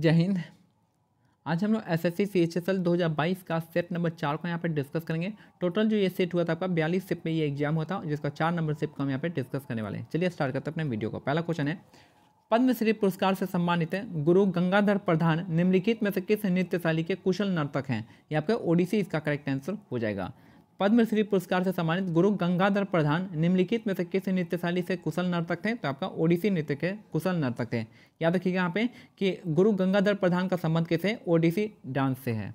जय हिंद आज हम लोग S S C C H S L दो हज़ार बाईस का सेट नंबर चार को यहाँ पे डिस्कस करेंगे टोटल जो ये सेट हुआ था आपका बयालीस सेट में ये एग्जाम होता जिसका चार नंबर शिप को हम यहाँ पे डिस्कस करने वाले हैं चलिए स्टार्ट करते हैं अपने वीडियो को पहला क्वेश्चन है पद्मश्री पुरस्कार से सम्मानित गुरु गंगाधर प्रधान निम्नलिखित में से किस नृत्यशाली के कुशल नर्तक हैं ये आपका ओडिसी इसका करेक्ट आंसर हो जाएगा पद्मश्री पुरस्कार से सम्मानित गुरु गंगाधर प्रधान निम्नलिखित में से किस नृत्यशाली से कुशल नर्तक थे तो आपका ओडिसी नृत्य के कुशल नर्तक थे याद रखिएगा यहाँ पे कि गुरु गंगाधर प्रधान का संबंध किसे ओडिसी डांस से है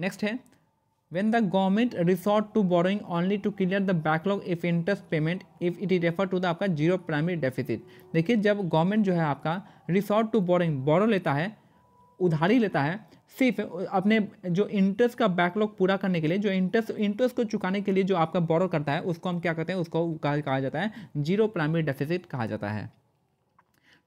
नेक्स्ट है when the government resort to borrowing only to clear the backlog if interest payment if it is refer to the आपका जीरो प्राइमरी डेफिसिट देखिए जब गवर्नमेंट जो है आपका रिसोर्ट टू बोरिंग बोरो लेता है उधारी लेता है सिर्फ अपने जो इंटरेस्ट का बैकलॉग पूरा करने के लिए जो इंटरेस्ट इंटरेस्ट को चुकाने के लिए जो आपका बॉर करता है उसको हम क्या कहते हैं उसको कहा जाता है जीरो प्राइमरी डेफिसिट कहा जाता है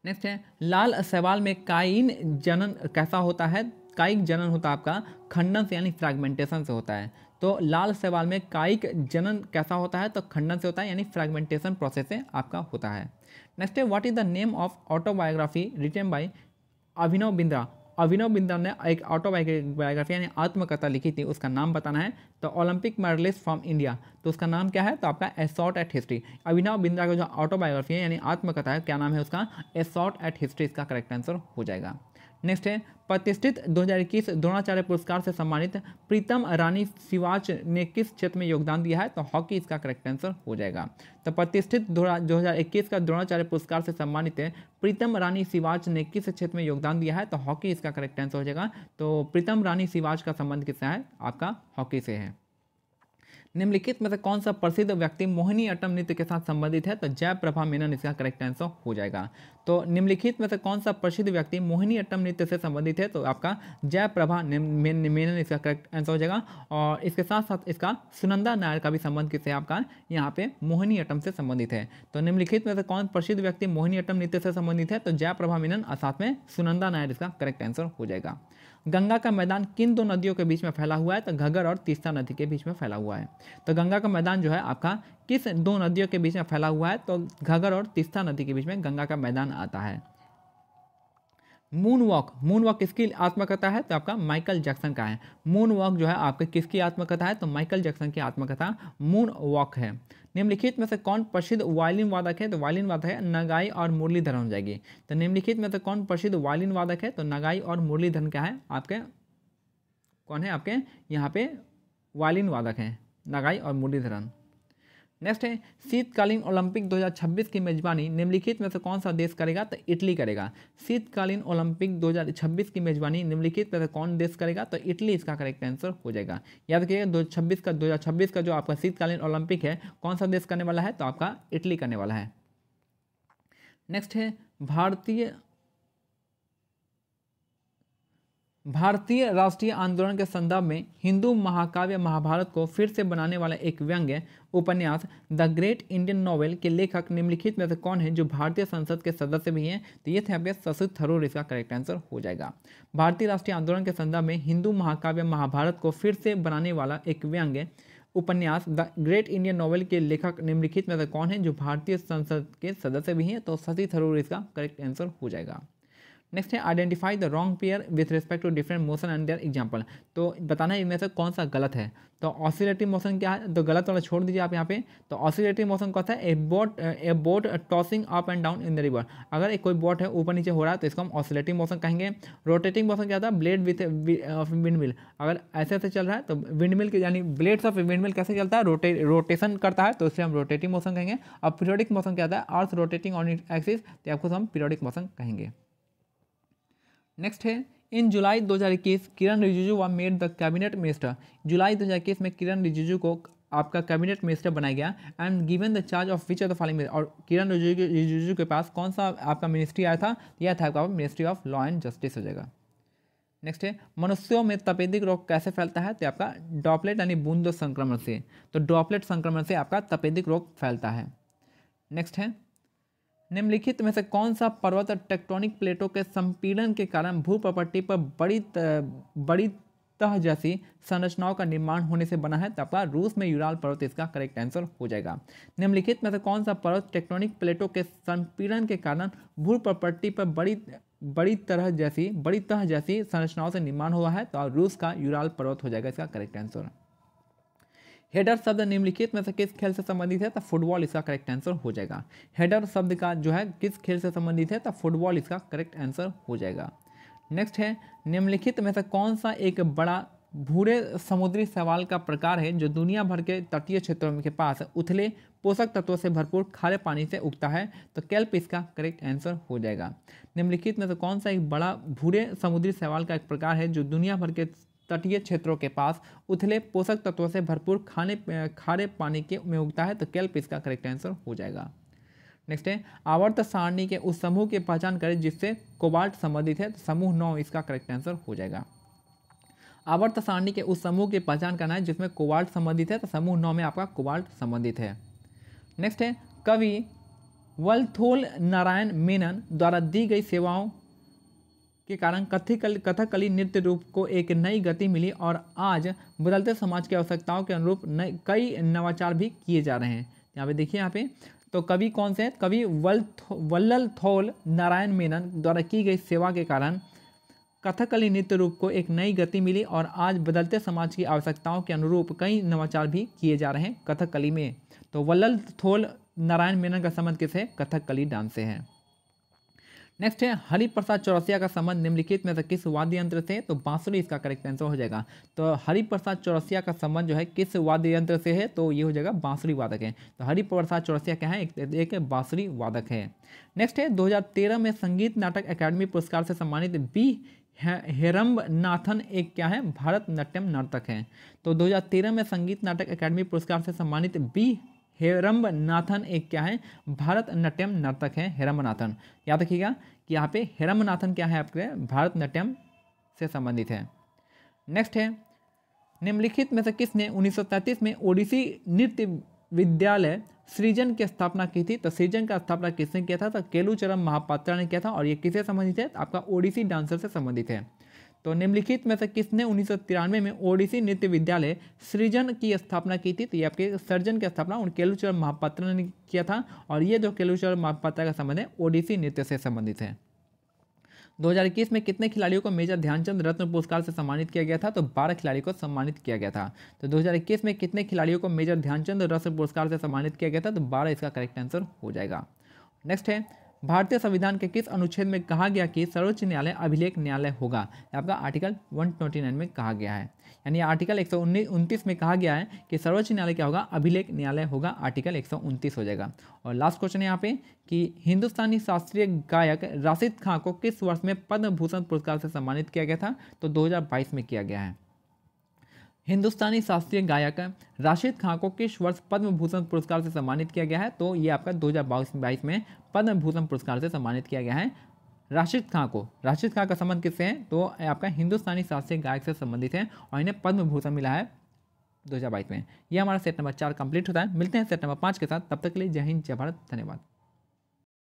नेक्स्ट है लाल सवाल में काइन जनन कैसा होता है कायिक जनन होता है आपका खंडन से यानी फ्रैगमेंटेशन से होता है तो लाल सवाल में कायिक जनन कैसा होता है तो खंडन से होता है यानी फ्रैगमेंटेशन प्रोसेस से आपका होता है नेक्स्ट है what is the name of autobiography written by Abhinav Bindra Abhinav Bindra ने एक ऑटोबायोग्राफी यानी आत्मकथा लिखी थी उसका नाम बताना है तो ओलंपिक मेडलिस्ट फ्रॉम इंडिया तो उसका नाम क्या है तो आपका a shot at history Abhinav Bindra का जो ऑटोबायोग्राफी है यानी आत्मकथा है क्या नाम है उसका ए शॉर्ट एट हिस्ट्री इसका करेक्ट आंसर हो जाएगा नेक्स्ट है प्रतिष्ठित 2021 द्रोणाचार्य पुरस्कार से सम्मानित प्रीतम रानी सिवाच ने किस क्षेत्र में योगदान दिया है तो हॉकी इसका करेक्ट आंसर हो जाएगा तो प्रतिष्ठित 2021 का द्रोणाचार्य पुरस्कार से सम्मानित प्रीतम रानी सिवाच ने किस क्षेत्र में योगदान दिया है तो हॉकी इसका करेक्ट आंसर हो जाएगा तो प्रीतम रानी सिवाच का संबंध किससे है आपका हॉकी से है निम्नलिखित में से कौन सा प्रसिद्ध व्यक्ति मोहिनी अटम नृत्य के साथ संबंधित है तो जय प्रभा मेनन इसका करेक्ट आंसर हो जाएगा तो निम्नलिखित में से कौन सा प्रसिद्ध व्यक्ति मोहिनी अट्टम नृत्य से संबंधित है तो आपका जय प्रभा मेनन इसका करेक्ट आंसर हो जाएगा और इसके साथ साथ इसका सुनंदा नायर का भी संबंध किससे आपका यहाँ पे मोहिनी अट्टम से संबंधित है तो निम्नलिखित में से कौन प्रसिद्ध व्यक्ति मोहिनी अट्टम नृत्य से संबंधित है तो जय प्रभा मेनन और साथ में सुनंदा नायर इसका करेक्ट आंसर हो जाएगा गंगा का मैदान किन दो नदियों के बीच में फैला हुआ है तो घगर और तीस्ता नदी के बीच में फैला हुआ है तो गंगा का मैदान जो है आपका किस दो नदियों के बीच में फैला हुआ है तो घगर और तीस्ता नदी के बीच में गंगा का मैदान आता है मून वॉक मून वॉक किसकी आत्मकथा है तो आपका माइकल जैक्सन का है मून वॉक जो है आपके किसकी आत्मकथा है तो माइकल जैक्सन की आत्मकथा मून वॉक है निम्नलिखित में से कौन प्रसिद्ध वायलिन वादक है तो वायलिन वादक है नगाई और मुरलीधरन हो जाएगी तो निम्नलिखित में से कौन प्रसिद्ध वायलिन वादक है तो नगाई और मुरलीधरन का है आपके कौन है आपके यहाँ पे वायलिन वादक है नगाई और मुरलीधरन नेक्स्ट है शीतकालीन ओलंपिक 2026 की मेजबानी निम्नलिखित में से कौन सा देश करेगा तो इटली करेगा शीतकालीन ओलंपिक 2026 की मेजबानी निम्नलिखित में से कौन देश करेगा तो इटली इसका करेक्ट आंसर हो जाएगा याद रखिए दो छब्बीस का 2026 का जो आपका शीतकालीन ओलंपिक है कौन सा देश करने वाला है तो आपका इटली करने वाला है नेक्स्ट है भारतीय भारतीय राष्ट्रीय आंदोलन के संदर्भ में हिंदू महाकाव्य महाभारत को फिर से बनाने वाला एक व्यंग्य उपन्यास द ग्रेट इंडियन नॉवेल के लेखक निम्नलिखित में से कौन है जो भारतीय संसद के सदस्य भी हैं तो ये थे आपके शशि थरूर इसका करेक्ट आंसर हो जाएगा भारतीय राष्ट्रीय आंदोलन के संदर्भ में हिंदू महाकाव्य महाभारत को फिर से बनाने वाला एक व्यंग्य उपन्यास द ग्रेट इंडियन नॉवेल के लेखक निम्नलिखित में से कौन है जो भारतीय संसद के सदस्य भी हैं तो शशि थरूर इसका करेक्ट आंसर हो जाएगा नेक्स्ट है identify the wrong pair with respect to different motion and their example तो बताना है इनमें से कौन सा गलत है तो ऑसिलेटरी मोशन क्या है तो गलत वाला छोड़ दीजिए आप यहाँ पे तो ऑसिलेटरी मोशन कौन सा है a boat a boat tossing up and down in the river अगर एक कोई बोट है ऊपर नीचे हो रहा है तो इसको हम ऑसिलेटरी मोशन कहेंगे रोटेटिंग मोशन क्या था ब्लेड विथ विंड मिल अगर ऐसे ऐसे चल रहा है तो विंड मिल के यानी ब्लेड्स ऑफ विंड मिल कैसे चलता है रोटे रोटेशन करता है तो इससे हम रोटेटिंग मोशन कहेंगे और पीरियोडिक मोशन क्या था earth rotating on it axis तो आपको हम पीरियडिक मोशन कहेंगे नेक्स्ट है इन जुलाई 2021 Kiran Rijiju was made the cabinet minister July 2021 में किरण रिजिजू को आपका कैबिनेट मिनिस्टर बनाया गया and given the charge of which of the और किरण रिजिजू के पास कौन सा आपका मिनिस्ट्री आया था यह था आपका ministry of law and justice हो जाएगा नेक्स्ट है मनुष्यों में तपेदिक रोग कैसे फैलता है तो आपका डॉपलेट यानी बूंद संक्रमण से तो डॉपलेट संक्रमण से आपका तपेदिक रोग फैलता है नेक्स्ट है निम्नलिखित में से कौन सा पर्वत और टेक्टोनिक प्लेटों के संपीड़न के कारण भू पर बड़ी त, बड़ी तह जैसी संरचनाओं का निर्माण होने से बना है तो आपका रूस में यूराल पर्वत इसका करेक्ट आंसर हो जाएगा निम्नलिखित में से कौन सा पर्वत टेक्टोनिक प्लेटों के संपीड़न के कारण भू पर बड़ी बड़ी तरह जैसी बड़ी तह जैसी संरचनाओं से निर्माण हुआ है तो रूस का यूराल पर्वत हो जाएगा इसका करेक्ट आंसर हेडर शब्द निम्नलिखित में से किस खेल से संबंधित है तो फुटबॉल इसका करेक्ट आंसर हो जाएगा हेडर शब्द का जो है किस खेल से संबंधित है तो फुटबॉल इसका करेक्ट आंसर हो जाएगा नेक्स्ट है निम्नलिखित में से कौन सा एक बड़ा भूरे समुद्री सवाल का प्रकार है जो दुनिया भर के तटीय क्षेत्रों के पास उथले पोषक तत्वों से भरपूर खारे पानी से उगता है तो कैल्प इसका करेक्ट आंसर हो जाएगा निम्नलिखित में से कौन सा एक बड़ा भूरे समुद्री सवाल का एक प्रकार है जो दुनिया भर के तटीय क्षेत्रों के पास उथले पोषक तत्वों से भरपूर खाने खारे पानी के में उगता है तो कैल्प इसका करेक्ट आंसर हो जाएगा नेक्स्ट है आवर्त सारणी के उस समूह की पहचान करें जिससे कोबाल्ट संबंधित है तो समूह नौ इसका करेक्ट आंसर हो जाएगा आवर्त सारणी के उस समूह की पहचान करना है जिसमें कोबाल्ट संबंधित है तो समूह नौ में आपका कोबाल्ट संबंधित है नेक्स्ट है कवि वलथोल नारायण मेनन द्वारा दी गई सेवाओं के कारण कथिकल कथकली नृत्य रूप को एक नई गति मिली और आज बदलते समाज की आवश्यकताओं के अनुरूप कई नवाचार भी किए जा रहे हैं यहाँ पे देखिए यहाँ पे तो कवि कौन से हैं कवि वल वल्लल थोल नारायण मेनन द्वारा की गई सेवा के कारण कथकली नृत्य रूप को एक नई गति मिली और आज बदलते समाज की आवश्यकताओं के अनुरूप कई नवाचार भी किए जा रहे हैं कथकली में तो वल्लल थोल नारायण मेनन का संबंध किस कथक कथकली डांस से है नेक्स्ट है हरिप्रसाद प्रसाद चौरसिया का संबंध निम्नलिखित में से किस वाद्य यंत्र से तो बांसुरी इसका करेक्ट आंसर हो जाएगा तो हरिप्रसाद प्रसाद चौरसिया का संबंध जो है किस वाद्य यंत्र से है तो ये हो जाएगा बांसुरी वादक है तो हरिप्रसाद प्रसाद चौरसिया क्या है एक, एक बांसुरी वादक है नेक्स्ट है 2013 में संगीत नाटक अकेडमी पुरस्कार से सम्मानित बी हेरम्ब नाथन एक क्या है भारत नाट्यम नर्तक है तो 2013 में संगीत नाटक अकेडमी पुरस्कार से सम्मानित बी हेरम्ब नाथन एक क्या है भारत नाट्यम नर्तक है हेरम्ब नाथन याद रखिएगा कि यहाँ पे हेरम्ब नाथन क्या है आपके भारत नाट्यम से संबंधित है नेक्स्ट है निम्नलिखित में से किसने उन्नीस में ओडिसी नृत्य विद्यालय सृजन की स्थापना की थी तो सृजन का स्थापना किसने किया था तो केलूचरम महापात्रा ने किया था और ये किसे संबंधित है तो आपका ओडिसी डांसर से संबंधित है तो निम्नलिखित में से किसने उन्नीस में ओडिसी नृत्य विद्यालय सृजन की स्थापना की थी तो ये आपके सर्जन की स्थापना उन केलुचर महापात्र ने किया था और ये जो केलुचर महापात्र का संबंध है ओडिसी नृत्य से संबंधित है 2021 में कितने खिलाड़ियों को मेजर ध्यानचंद रत्न पुरस्कार से सम्मानित किया गया था तो 12 खिलाड़ियों को सम्मानित किया गया था तो 2021 में कितने खिलाड़ियों को मेजर ध्यानचंद रत्न पुरस्कार से सम्मानित किया गया था तो 12 इसका करेक्ट आंसर हो जाएगा नेक्स्ट है भारतीय संविधान के किस अनुच्छेद में कहा गया कि सर्वोच्च न्यायालय अभिलेख न्यायालय होगा आपका आर्टिकल 129 में कहा गया है यानी आर्टिकल एक सौ में कहा गया है कि सर्वोच्च न्यायालय क्या होगा अभिलेख न्यायालय होगा आर्टिकल एक हो जाएगा और लास्ट क्वेश्चन है यहाँ पे कि हिंदुस्तानी शास्त्रीय गायक राशिद खां को किस वर्ष में पद्म भूषण पुरस्कार से सम्मानित किया गया था तो बाईस में किया गया है हिंदुस्तानी शास्त्रीय गायक राशिद खां को किस वर्ष पद्म भूषण पुरस्कार से सम्मानित किया गया है तो ये आपका दो हज़ार में पद्म भूषण पुरस्कार से सम्मानित किया गया है राशिद खां को राशिद खां का संबंध किससे है तो आपका हिंदुस्तानी शास्त्रीय गायक से संबंधित है और इन्हें पद्म भूषण मिला है दो में ये हमारा सेट नंबर चार कंप्लीट होता है मिलते हैं सेट नंबर पाँच के साथ तब तक के लिए जय हिंद जय भारत धन्यवाद